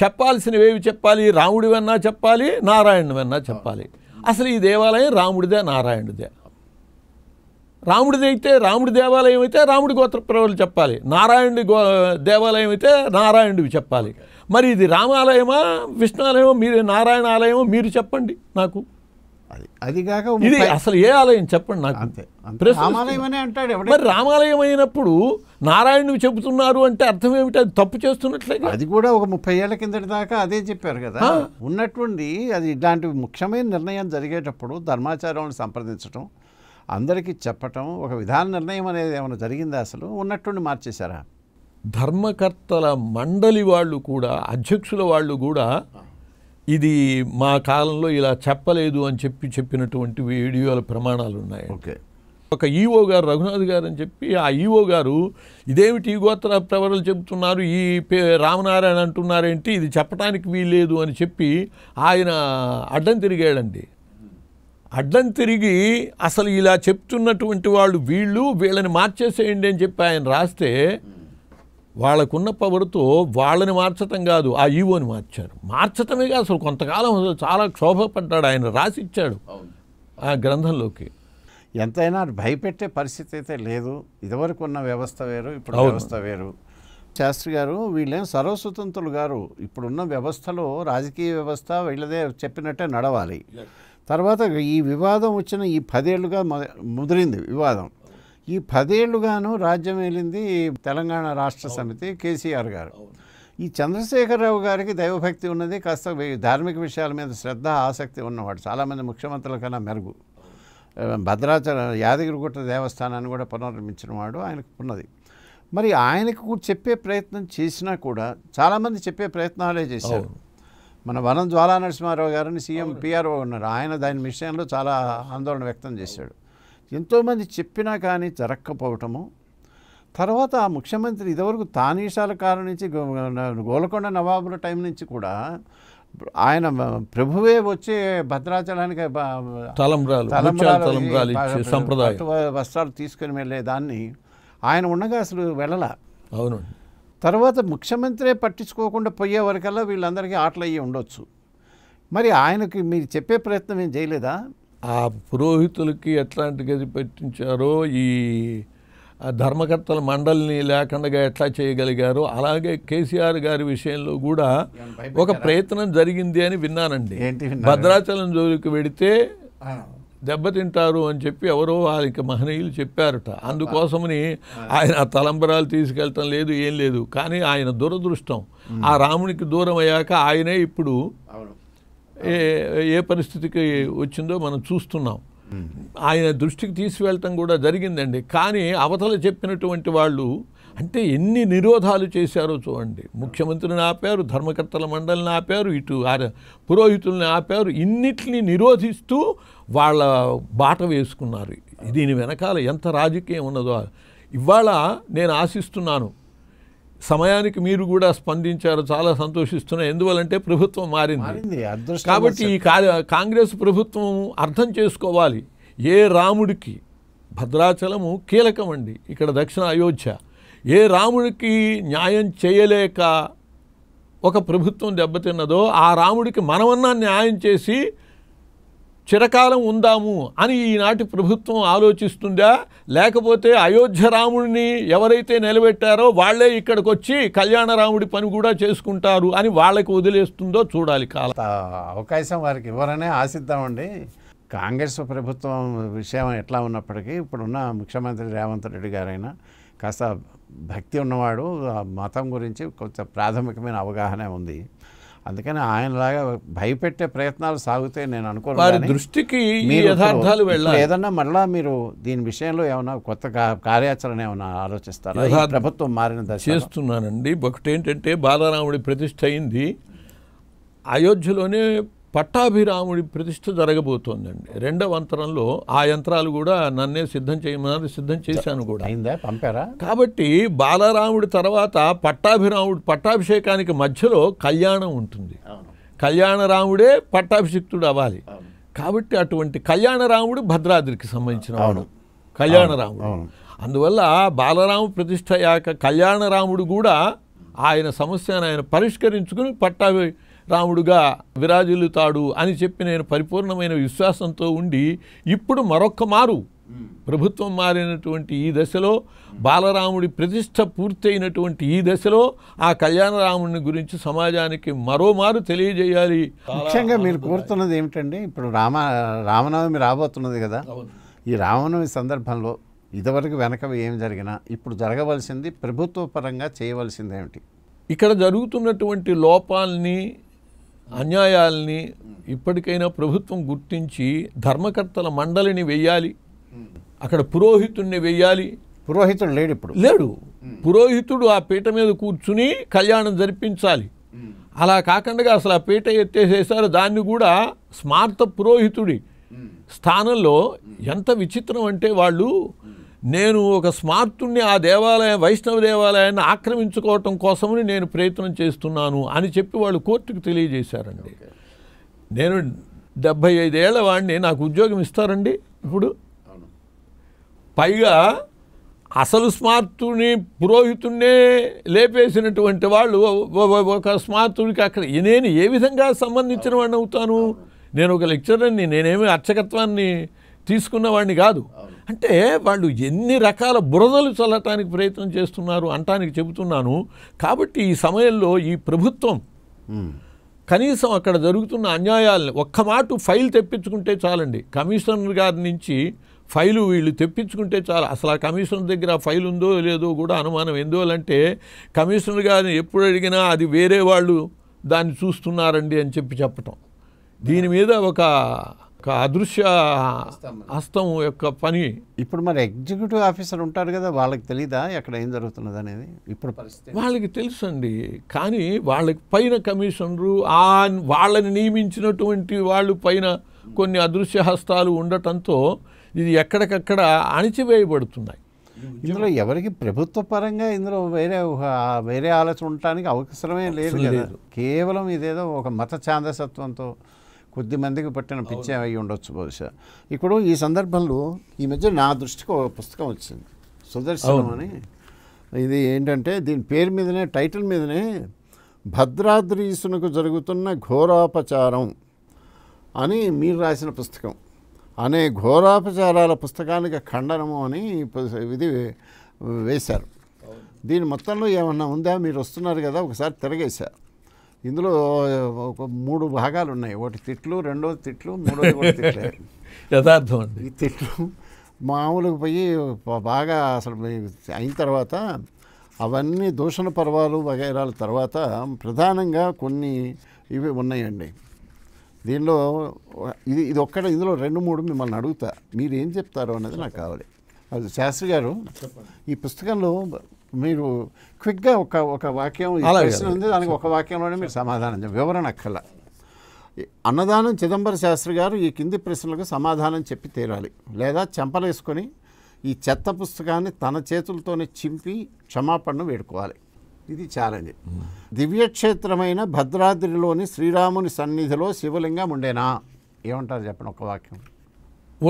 చెప్పాల్సినవేవి చెప్పాలి రాముడివన్నా చెప్పాలి నారాయణువన్నా చెప్పాలి అసలు ఈ దేవాలయం రాముడిదే నారాయణుదే రాముడిదైతే రాముడి దేవాలయం అయితే రాముడి గోత్ర ప్రవలు చెప్పాలి నారాయణుడి గో దేవాలయం అయితే నారాయణుడివి చెప్పాలి మరి ఇది రామాలయమా ఆలయమా మీరు నారాయణ ఆలయమో మీరు చెప్పండి నాకు అది అది కాక ఇది అసలు ఏ ఆలయం చెప్పండి నాకు అంటాడు మరి రామాలయం అయినప్పుడు నారాయణుడు చెబుతున్నారు అంటే అర్థం ఏమిటి అది తప్పు చేస్తున్నట్లే అది కూడా ఒక ముప్పై ఏళ్ళ కిందటి దాకా అదే చెప్పారు కదా ఉన్నటువంటి అది ఇలాంటి ముఖ్యమైన నిర్ణయం జరిగేటప్పుడు ధర్మాచారం సంప్రదించడం అందరికీ చెప్పటం ఒక విధాన నిర్ణయం అనేది ఏమైనా జరిగిందా అసలు ఉన్నట్టుండి మార్చేశారా ధర్మకర్తల మండలి వాళ్ళు కూడా అధ్యక్షుల వాళ్ళు కూడా ఇది మా కాలంలో ఇలా చెప్పలేదు అని చెప్పి చెప్పినటువంటి వీడియోల ప్రమాణాలు ఉన్నాయి ఓకే ఒక ఈఓ గారు రఘునాథ్ గారు అని చెప్పి ఆ ఈఓ గారు ఇదేమిటి ఈ గోత్ర ప్రవరలు చెబుతున్నారు ఈ పే రామనారాయణ అంటున్నారేంటి ఇది చెప్పడానికి వీల్లేదు అని చెప్పి ఆయన అడ్డం తిరిగాడండి అడ్డం తిరిగి అసలు ఇలా చెప్తున్నటువంటి వాళ్ళు వీళ్ళు వీళ్ళని మార్చేసేయండి అని చెప్పి ఆయన రాస్తే వాళ్ళకున్న పవర్తో వాళ్ళని మార్చటం కాదు ఆ ఈవోని మార్చారు మార్చటమే కాదు అసలు కొంతకాలం అసలు చాలా క్షోభపడ్డాడు ఆయన రాసి ఇచ్చాడు ఆ గ్రంథంలోకి ఎంతైనా భయపెట్టే పరిస్థితి అయితే లేదు ఇదివరకు ఉన్న వ్యవస్థ వేరు ఇప్పుడు వ్యవస్థ వేరు శాస్త్రి గారు వీళ్ళేం సర్వస్వతంత్రులు గారు ఇప్పుడున్న వ్యవస్థలో రాజకీయ వ్యవస్థ వీళ్ళదే చెప్పినట్టే నడవాలి తర్వాత ఈ వివాదం వచ్చిన ఈ పదేళ్లుగా ముదిరింది వివాదం ఈ పదేళ్లుగాను రాజ్యం వెళ్ళింది తెలంగాణ రాష్ట్ర సమితి కేసీఆర్ గారు ఈ చంద్రశేఖరరావు గారికి దైవభక్తి ఉన్నది కాస్త ధార్మిక విషయాల మీద శ్రద్ధ ఆసక్తి ఉన్నవాడు చాలామంది ముఖ్యమంత్రుల కన్నా మెరుగు భద్రాచల యాదగిరిగుట్ట దేవస్థానాన్ని కూడా పునర్నిర్మించిన వాడు ఆయనకు ఉన్నది మరి ఆయనకు చెప్పే ప్రయత్నం చేసినా కూడా చాలామంది చెప్పే ప్రయత్నాలే చేశారు మన వనం జ్వాలా నరసింహారావు గారిని సీఎం పిఆర్ఓ ఉన్నారు ఆయన దాని విషయంలో చాలా ఆందోళన వ్యక్తం చేశాడు ఎంతోమంది చెప్పినా కానీ జరక్కపోవటము తర్వాత ఆ ముఖ్యమంత్రి ఇదివరకు తానీషాల కాలం నుంచి గోలకొండ నవాబుల టైం నుంచి కూడా ఆయన ప్రభువే వచ్చే భద్రాచలానికి సంప్రదాయ వస్త్రాలు తీసుకుని వెళ్ళే దాన్ని ఆయన ఉండగా అసలు వెళ్ళలా అవును తర్వాత ముఖ్యమంత్రే పట్టించుకోకుండా పోయే వరకల్లా వీళ్ళందరికీ ఆటలు అయ్యి ఉండొచ్చు మరి ఆయనకి మీరు చెప్పే ప్రయత్నం ఏం చేయలేదా ఆ పురోహితులకి ఎట్లాంటి గది పెట్టించారో ఈ ధర్మకర్తల మండలిని లేకుండా ఎట్లా చేయగలిగారు అలాగే కేసీఆర్ గారి విషయంలో కూడా ఒక ప్రయత్నం జరిగింది అని విన్నానండి భద్రాచలం జోలికి వెడితే దెబ్బతింటారు అని చెప్పి ఎవరో వాళ్ళకి మహనీయులు చెప్పారట అందుకోసమని ఆయన తలంబరాలు తీసుకెళ్ళటం లేదు ఏం లేదు కానీ ఆయన దురదృష్టం ఆ రామునికి దూరం అయ్యాక ఆయనే ఇప్పుడు ఏ ఏ పరిస్థితికి వచ్చిందో మనం చూస్తున్నాం ఆయన దృష్టికి తీసుకువెళ్ళటం కూడా జరిగిందండి కానీ అవతల చెప్పినటువంటి వాళ్ళు అంటే ఎన్ని నిరోధాలు చేశారో చూడండి ముఖ్యమంత్రిని ఆపారు ధర్మకర్తల మండలిని ఆపారు ఇటు పురోహితుల్ని ఆపారు ఇన్నిటిని నిరోధిస్తూ వాళ్ళ బాట వేసుకున్నారు దీని వెనకాల ఎంత రాజకీయం ఉన్నదో ఇవాళ నేను ఆశిస్తున్నాను సమయానికి మీరు కూడా స్పందించారు చాలా సంతోషిస్తున్నాయి ఎందువలంటే ప్రభుత్వం మారింది కాబట్టి ఈ కాంగ్రెస్ ప్రభుత్వం అర్థం చేసుకోవాలి ఏ రాముడికి భద్రాచలము కీలకం అండి ఇక్కడ దక్షిణ అయోధ్య ఏ రాముడికి న్యాయం చేయలేక ఒక ప్రభుత్వం దెబ్బతిన్నదో ఆ రాముడికి మనమన్నా న్యాయం చేసి చిరకాలం ఉందాము అని ఈనాటి ప్రభుత్వం ఆలోచిస్తుందా లేకపోతే అయోధ్య రాముడిని ఎవరైతే నిలబెట్టారో వాళ్లే ఇక్కడికి వచ్చి కళ్యాణరాముడి పని కూడా చేసుకుంటారు అని వాళ్ళకి వదిలేస్తుందో చూడాలి కాల అవకాశం వారికి ఇవ్వరనే ఆశిద్దామండి కాంగ్రెస్ ప్రభుత్వం విషయం ఎట్లా ఉన్నప్పటికీ ఇప్పుడున్న ముఖ్యమంత్రి రేవంత్ రెడ్డి గారైనా కాస్త భక్తి ఉన్నవాడు మతం గురించి కొంచెం ప్రాథమికమైన అవగాహన ఉంది అందుకని ఆయనలాగా భయపెట్టే ప్రయత్నాలు సాగుతాయి నేను అనుకోను దృష్టికి ఏదన్నా మళ్ళా మీరు దీని విషయంలో ఏమైనా కొత్త కార్యాచరణ ఏమైనా ఆలోచిస్తారా ప్రభుత్వం మారిన చేస్తున్నానండి ఒకటి ఏంటంటే బాలరాముడి ప్రతిష్ట అయింది అయోధ్యలోనే పట్టాభిరాముడి ప్రతిష్ఠ జరగబోతోందండి రెండవ అంతరంలో ఆ యంత్రాలు కూడా నన్నే సిద్ధం చేయమని సిద్ధం చేశాను కూడా అయిందా పంపారా కాబట్టి బాలరాముడి తర్వాత పట్టాభిరాముడు పట్టాభిషేకానికి మధ్యలో కళ్యాణం ఉంటుంది కళ్యాణరాముడే పట్టాభిషిక్తుడు అవ్వాలి కాబట్టి అటువంటి కళ్యాణరాముడు భద్రాద్రికి సంబంధించిన వాడు కళ్యాణరాముడు అందువల్ల బాలరాము ప్రతిష్ట యాక కళ్యాణరాముడు కూడా ఆయన సమస్యను ఆయన పరిష్కరించుకుని పట్టాభి రాముడుగా విరాజిల్లుతాడు అని చెప్పి నేను పరిపూర్ణమైన విశ్వాసంతో ఉండి ఇప్పుడు మరొక్క మారు ప్రభుత్వం మారినటువంటి ఈ దశలో బాలరాముడి ప్రతిష్ట పూర్తయినటువంటి ఈ దశలో ఆ కళ్యాణరాముడిని గురించి సమాజానికి మరోమారు తెలియజేయాలి ముఖ్యంగా మీరు కోరుతున్నది ఏమిటండి ఇప్పుడు రామ రామనవమి రాబోతున్నది కదా ఈ రామనవమి సందర్భంలో ఇదివరకు వెనక ఏం జరిగినా ఇప్పుడు జరగవలసింది ప్రభుత్వ పరంగా చేయవలసింది ఏమిటి ఇక్కడ జరుగుతున్నటువంటి లోపాలని అన్యాయాల్ని ఇప్పటికైనా ప్రభుత్వం గుర్తించి ధర్మకర్తల మండలిని వెయ్యాలి అక్కడ పురోహితుణ్ణి వెయ్యాలి పురోహితుడు లేడు ఇప్పుడు లేడు పురోహితుడు ఆ పీట మీద కూర్చుని కళ్యాణం జరిపించాలి అలా కాకుండా అసలు ఆ పీట ఎత్తేసేసారు దాన్ని కూడా స్మార్త పురోహితుడి స్థానంలో ఎంత విచిత్రం అంటే వాళ్ళు నేను ఒక స్మార్తుణ్ణి ఆ దేవాలయం వైష్ణవ దేవాలయాన్ని ఆక్రమించుకోవటం కోసమని నేను ప్రయత్నం చేస్తున్నాను అని చెప్పి వాళ్ళు కోర్టుకు తెలియజేశారండి నేను డెబ్భై ఐదేళ్ల వాడిని నాకు ఉద్యోగం ఇస్తారండి ఇప్పుడు పైగా అసలు స్మార్తుని పురోహితుణ్ణే లేపేసినటువంటి వాళ్ళు ఒక స్మార్తుడికి అక్కడ నేను ఏ విధంగా సంబంధించిన వాడిని అవుతాను నేను ఒక లెక్చరర్ని నేనేమి అర్చకత్వాన్ని తీసుకున్నవాడిని కాదు అంటే వాళ్ళు ఎన్ని రకాల బురదలు చల్లటానికి ప్రయత్నం చేస్తున్నారు అంటానికి చెబుతున్నాను కాబట్టి ఈ సమయంలో ఈ ప్రభుత్వం కనీసం అక్కడ జరుగుతున్న అన్యాయాలను ఒక్క మాట ఫైల్ తెప్పించుకుంటే చాలండి కమిషనర్ గారి నుంచి ఫైలు వీళ్ళు తెప్పించుకుంటే చాలు అసలు ఆ కమిషనర్ దగ్గర ఫైల్ ఉందో లేదో కూడా అనుమానం ఎందువలంటే కమిషనర్ గారిని ఎప్పుడు అడిగినా అది వేరే వాళ్ళు దాన్ని చూస్తున్నారండి అని చెప్పి చెప్పటం దీని మీద ఒక ఒక అదృశ్య హస్తం యొక్క పని ఇప్పుడు మరి ఎగ్జిక్యూటివ్ ఆఫీసర్ ఉంటారు కదా వాళ్ళకి తెలీదా ఎక్కడ ఏం జరుగుతున్నది అనేది ఇప్పుడు పరిస్థితి వాళ్ళకి తెలుసు అండి కానీ వాళ్ళకి పైన కమిషనరు ఆ వాళ్ళని నియమించినటువంటి వాళ్ళు పైన కొన్ని అదృశ్య హస్తాలు ఉండటంతో ఇది ఎక్కడికక్కడ అణిచివేయబడుతున్నాయి ఇందులో ఎవరికి ప్రభుత్వ పరంగా ఇందులో వేరే వేరే ఆలోచన ఉండటానికి అవసరమే లేదు కేవలం ఇదేదో ఒక మత ఛాందసత్వంతో కొద్దిమందికి పట్టిన పిచ్చి అయి ఉండొచ్చు బహుశా ఇప్పుడు ఈ సందర్భంలో ఈ మధ్య నా దృష్టికి ఒక పుస్తకం వచ్చింది సుదర్శనం అని ఇది ఏంటంటే దీని పేరు మీదనే టైటిల్ మీదనే భద్రాద్రీసునకు జరుగుతున్న ఘోరాపచారం అని మీరు రాసిన పుస్తకం అనే ఘోరాపచారాల పుస్తకానికి ఖండనము అని ఇది వేశారు దీని మొత్తంలో ఏమన్నా ఉందా మీరు వస్తున్నారు కదా ఒకసారి తిరగేశారు ఇందులో ఒక మూడు భాగాలు ఉన్నాయి ఒకటి తిట్లు రెండోది తిట్లు మూడోది (laughs) యథార్థం అండి ఈ తిట్లు మామూలుగా పోయి బాగా అసలు అయిన తర్వాత అవన్నీ దూషణ పర్వాలు వగైరాల తర్వాత ప్రధానంగా కొన్ని ఇవి ఉన్నాయండి దీనిలో ఇది ఇది ఒక్కడ ఇందులో రెండు మూడు మిమ్మల్ని అడుగుతా మీరు ఏం చెప్తారు అనేది నాకు కావాలి అది శాస్త్రి గారు ఈ పుస్తకంలో మీరు క్విక్గా ఒక ఒక వాక్యం ప్రశ్న ఉంది దానికి ఒక వాక్యంలోనే మీరు సమాధానం వివరణ కల అన్నదానం చిదంబర శాస్త్రి గారు ఈ కింది ప్రశ్నలకు సమాధానం చెప్పి తీరాలి లేదా చెంపలేసుకొని ఈ చెత్త పుస్తకాన్ని తన చేతులతోనే చింపి క్షమాపణను వేడుకోవాలి ఇది ఛాలెంజ్ దివ్యక్షేత్రమైన భద్రాద్రిలోని శ్రీరాముని సన్నిధిలో శివలింగం ఉండేనా ఏమంటారు చెప్పండి ఒక వాక్యం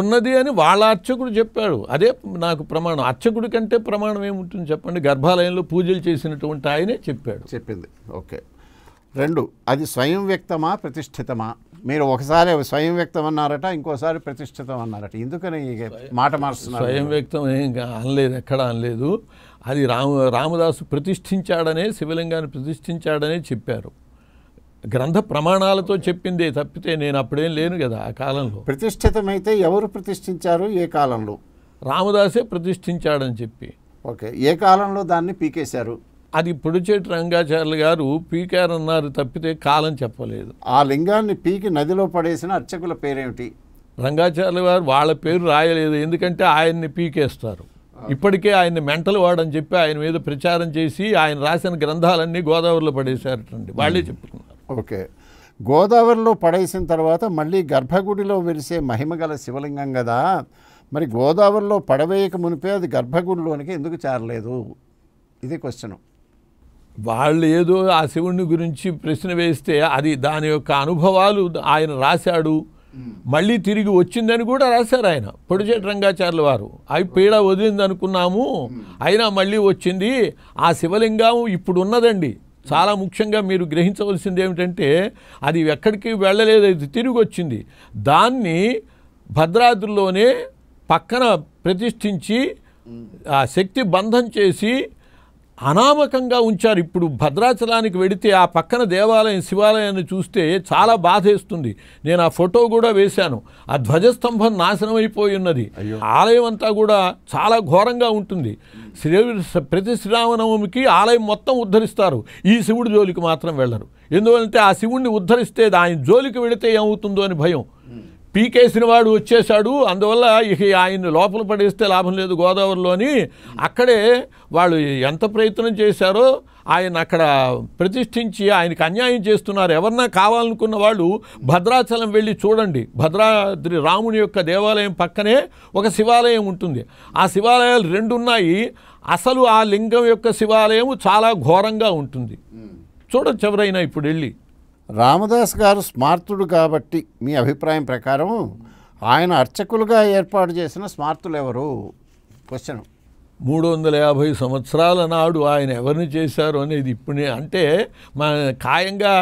ఉన్నది అని వాళ్ళ అర్చకుడు చెప్పాడు అదే నాకు ప్రమాణం అర్చకుడి కంటే ప్రమాణం ఏముంటుంది చెప్పండి గర్భాలయంలో పూజలు చేసినటువంటి ఆయనే చెప్పాడు చెప్పింది ఓకే రెండు అది స్వయం వ్యక్తమా ప్రతిష్ఠితమా మీరు ఒకసారి స్వయం వ్యక్తం అన్నారట ఇంకోసారి ప్రతిష్ఠితం అన్నారట ఎందుకని మాట మార్చుతున్నారు స్వయం వ్యక్తం ఏం అనలేదు ఎక్కడ అనలేదు అది రాము రామదాసు ప్రతిష్ఠించాడనే శివలింగాన్ని ప్రతిష్ఠించాడనే చెప్పారు గ్రంథ ప్రమాణాలతో చెప్పిందే తప్పితే నేను అప్పుడేం లేను కదా ఆ కాలంలో ప్రతిష్ఠితమైతే ఎవరు ప్రతిష్ఠించారు ఏ కాలంలో రామదాసే ప్రతిష్ఠించాడని చెప్పి ఓకే ఏ కాలంలో దాన్ని పీకేశారు అది పొడిచేటి రంగాచార్యులు గారు పీకారన్నారు తప్పితే కాలం చెప్పలేదు ఆ లింగాన్ని పీకి నదిలో పడేసిన అర్చకుల పేరేమిటి రంగాచార్యులు గారు వాళ్ళ పేరు రాయలేదు ఎందుకంటే ఆయన్ని పీకేస్తారు ఇప్పటికే ఆయన్ని మెంటలు వాడని చెప్పి ఆయన మీద ప్రచారం చేసి ఆయన రాసిన గ్రంథాలన్నీ గోదావరిలో పడేశారటండి వాళ్ళే చెప్పుకున్నారు ఓకే గోదావరిలో పడేసిన తర్వాత మళ్ళీ గర్భగుడిలో వెలిసే మహిమగల శివలింగం కదా మరి గోదావరిలో పడవేయక మునిపే అది గర్భగుడిలోనికి ఎందుకు చేరలేదు ఇది క్వశ్చన్ వాళ్ళు ఏదో ఆ శివుణ్ణి గురించి ప్రశ్న వేస్తే అది దాని యొక్క అనుభవాలు ఆయన రాశాడు మళ్ళీ తిరిగి వచ్చిందని కూడా రాశారు ఆయన పొడిచేటి రంగాచార్యుల వారు అవి పీడ వదిలింది అనుకున్నాము అయినా మళ్ళీ వచ్చింది ఆ శివలింగం ఇప్పుడు ఉన్నదండి చాలా ముఖ్యంగా మీరు గ్రహించవలసింది ఏమిటంటే అది ఎక్కడికి వెళ్ళలేదు అది తిరిగి వచ్చింది దాన్ని భద్రాద్రిలోనే పక్కన ప్రతిష్ఠించి ఆ శక్తి బంధం చేసి అనామకంగా ఉంచారు ఇప్పుడు భద్రాచలానికి వెడితే ఆ పక్కన దేవాలయం శివాలయాన్ని చూస్తే చాలా బాధేస్తుంది నేను ఆ ఫోటో కూడా వేశాను ఆ ధ్వజస్తంభం నాశనం అయిపోయి ఉన్నది ఆలయం అంతా కూడా చాలా ఘోరంగా ఉంటుంది శ్రీ ప్రతి శ్రీరామనవమికి ఆలయం మొత్తం ఉద్ధరిస్తారు ఈ శివుడి జోలికి మాత్రం వెళ్ళరు ఎందువలంటే ఆ శివుడిని ఉద్ధరిస్తే ఆయన జోలికి వెళితే ఏమవుతుందో అని భయం పీకేసిన వాడు వచ్చేశాడు అందువల్ల ఇక ఆయన్ని లోపల పడేస్తే లాభం లేదు గోదావరిలోని అక్కడే వాళ్ళు ఎంత ప్రయత్నం చేశారో ఆయన అక్కడ ప్రతిష్ఠించి ఆయనకు అన్యాయం చేస్తున్నారు ఎవరన్నా కావాలనుకున్న వాళ్ళు భద్రాచలం వెళ్ళి చూడండి భద్రాద్రి రాముని యొక్క దేవాలయం పక్కనే ఒక శివాలయం ఉంటుంది ఆ శివాలయాలు రెండు ఉన్నాయి అసలు ఆ లింగం యొక్క శివాలయం చాలా ఘోరంగా ఉంటుంది చూడొచ్చు ఎవరైనా ఇప్పుడు వెళ్ళి రామదాస్ గారు స్మార్తుడు కాబట్టి మీ అభిప్రాయం ప్రకారం ఆయన అర్చకులుగా ఏర్పాటు చేసిన స్మార్తులు ఎవరు క్వశ్చన్ మూడు వందల యాభై సంవత్సరాల నాడు ఆయన ఎవరిని చేశారు అనేది ఇప్పుడు అంటే మన ఖాయంగా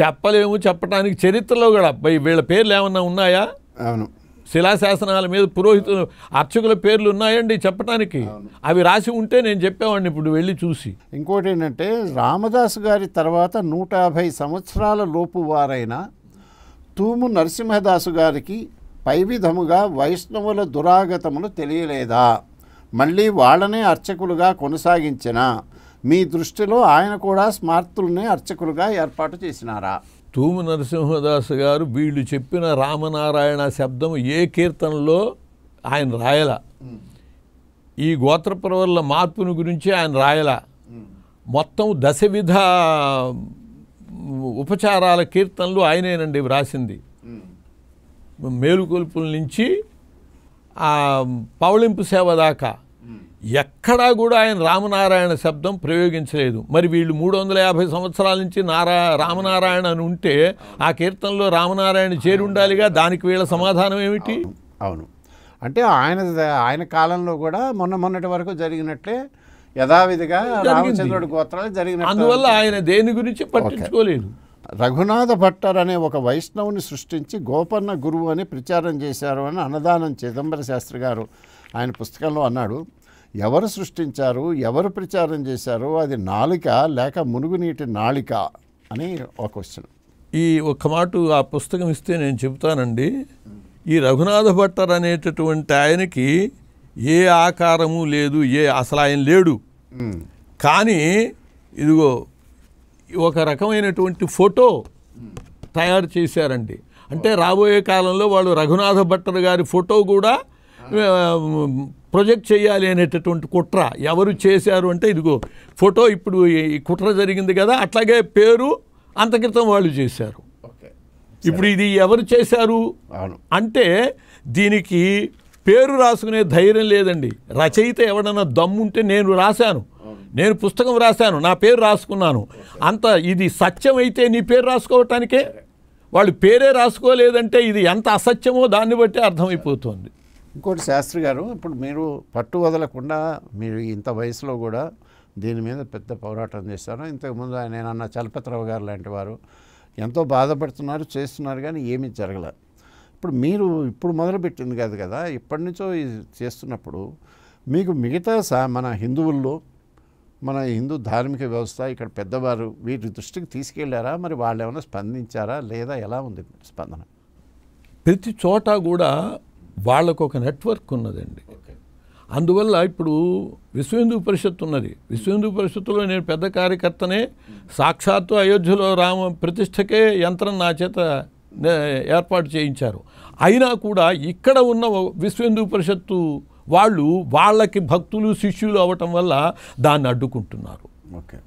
చెప్పలేము చెప్పడానికి చరిత్రలో కూడా వీళ్ళ పేర్లు ఏమన్నా ఉన్నాయా అవును శిలాశాసనాల మీద పురోహితులు అర్చకుల పేర్లు ఉన్నాయండి చెప్పడానికి అవి రాసి ఉంటే నేను చెప్పేవాడిని ఇప్పుడు వెళ్ళి చూసి ఇంకోటి ఏంటంటే రామదాసు గారి తర్వాత నూట యాభై సంవత్సరాల లోపు వారైన తూము నరసింహదాసు గారికి పై విధముగా వైష్ణవుల దురాగతములు తెలియలేదా మళ్ళీ వాళ్ళనే అర్చకులుగా కొనసాగించిన మీ దృష్టిలో ఆయన కూడా స్మార్తుల్ని అర్చకులుగా ఏర్పాటు చేసినారా తూము నరసింహదాస్ గారు వీళ్ళు చెప్పిన రామనారాయణ శబ్దం ఏ కీర్తనలో ఆయన రాయల ఈ గోత్రప్రవర్ల మార్పుని గురించి ఆయన రాయల మొత్తం దశవిధ ఉపచారాల కీర్తనలు ఆయనేనండి వ్రాసింది మేలుకొల్పుల నుంచి పవళింపు సేవ దాకా ఎక్కడా కూడా ఆయన రామనారాయణ శబ్దం ప్రయోగించలేదు మరి వీళ్ళు మూడు వందల యాభై సంవత్సరాల నుంచి నారా రామనారాయణ అని ఉంటే ఆ కీర్తనలో రామనారాయణ చేరి ఉండాలిగా దానికి వీళ్ళ సమాధానం ఏమిటి అవును అంటే ఆయన ఆయన కాలంలో కూడా మొన్న మొన్నటి వరకు జరిగినట్లే యథావిధిగా రామచంద్రుడి గోత్రాలు జరిగిన అందువల్ల ఆయన దేని గురించి పట్టించుకోలేదు రఘునాథ భట్టర్ అనే ఒక వైష్ణవుని సృష్టించి గోపన్న గురువు అని ప్రచారం చేశారు అని అన్నదానం చిదంబర శాస్త్రి గారు ఆయన పుస్తకంలో అన్నాడు ఎవరు సృష్టించారు ఎవరు ప్రచారం చేశారు అది నాలిక లేక మునుగునీటి నాళిక అని ఒక క్వశ్చన్ ఈ ఒక్క మాట ఆ పుస్తకం ఇస్తే నేను చెబుతానండి ఈ రఘునాథ భట్టర్ అనేటటువంటి ఆయనకి ఏ ఆకారము లేదు ఏ అసలు ఆయన లేడు కానీ ఇదిగో ఒక రకమైనటువంటి ఫోటో తయారు చేశారండి అంటే రాబోయే కాలంలో వాళ్ళు రఘునాథ భట్టర్ గారి ఫోటో కూడా ప్రొజెక్ట్ చేయాలి అనేటటువంటి కుట్ర ఎవరు చేశారు అంటే ఇదిగో ఫోటో ఇప్పుడు ఈ కుట్ర జరిగింది కదా అట్లాగే పేరు అంతక్రితం వాళ్ళు చేశారు ఇప్పుడు ఇది ఎవరు చేశారు అంటే దీనికి పేరు రాసుకునే ధైర్యం లేదండి రచయిత ఎవడన్నా దమ్ముంటే నేను రాశాను నేను పుస్తకం రాశాను నా పేరు రాసుకున్నాను అంత ఇది సత్యం అయితే నీ పేరు రాసుకోవటానికే వాళ్ళు పేరే రాసుకోలేదంటే ఇది ఎంత అసత్యమో దాన్ని బట్టి అర్థమైపోతుంది ఇంకోటి శాస్త్రి గారు ఇప్పుడు మీరు పట్టు వదలకుండా మీరు ఇంత వయసులో కూడా దీని మీద పెద్ద పోరాటం చేశారు ఇంతకుముందు ఆయన అన్న చలపతిరావు గారు లాంటి వారు ఎంతో బాధపడుతున్నారు చేస్తున్నారు కానీ ఏమీ జరగల ఇప్పుడు మీరు ఇప్పుడు మొదలుపెట్టింది కాదు కదా ఇప్పటి నుంచో చేస్తున్నప్పుడు మీకు మిగతా సా మన హిందువుల్లో మన హిందూ ధార్మిక వ్యవస్థ ఇక్కడ పెద్దవారు వీటి దృష్టికి తీసుకెళ్లారా మరి వాళ్ళు ఏమైనా స్పందించారా లేదా ఎలా ఉంది స్పందన ప్రతి చోట కూడా వాళ్ళకు ఒక నెట్వర్క్ ఉన్నదండి అందువల్ల ఇప్పుడు విశ్వ హిందూ పరిషత్ ఉన్నది విశ్వ హిందూ పరిషత్తులో నేను పెద్ద కార్యకర్తనే సాక్షాత్తు అయోధ్యలో రామ ప్రతిష్టకే యంత్రం నా చేత ఏర్పాటు చేయించారు అయినా కూడా ఇక్కడ ఉన్న విశ్వ హిందూ పరిషత్తు వాళ్ళు వాళ్ళకి భక్తులు శిష్యులు అవటం వల్ల దాన్ని అడ్డుకుంటున్నారు ఓకే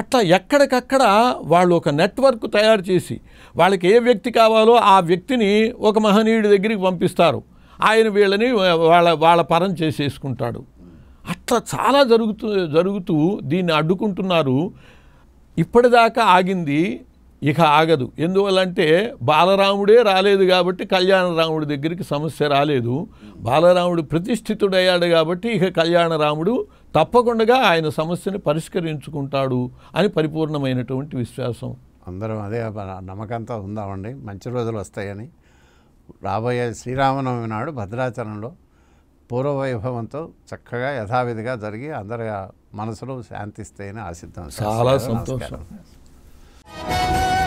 అట్లా ఎక్కడికక్కడ వాళ్ళు ఒక నెట్వర్క్ తయారు చేసి వాళ్ళకి ఏ వ్యక్తి కావాలో ఆ వ్యక్తిని ఒక మహనీయుడి దగ్గరికి పంపిస్తారు ఆయన వీళ్ళని వాళ్ళ వాళ్ళ పరం చేసేసుకుంటాడు అట్లా చాలా జరుగుతూ జరుగుతూ దీన్ని అడ్డుకుంటున్నారు ఇప్పటిదాకా ఆగింది ఇక ఆగదు ఎందువల్లంటే బాలరాముడే రాలేదు కాబట్టి కళ్యాణరాముడి దగ్గరికి సమస్య రాలేదు బాలరాముడు ప్రతిష్ఠితుడయ్యాడు కాబట్టి ఇక కళ్యాణరాముడు తప్పకుండా ఆయన సమస్యని పరిష్కరించుకుంటాడు అని పరిపూర్ణమైనటువంటి విశ్వాసం అందరం అదే నమ్మకంతో ఉందామండి మంచి రోజులు వస్తాయని రాబోయే శ్రీరామనవమి నాడు భద్రాచలంలో పూర్వవైభవంతో చక్కగా యథావిధిగా జరిగి అందరి మనసులో శాంతిస్తాయని ఆశిద్దాం చాలా సంతోషం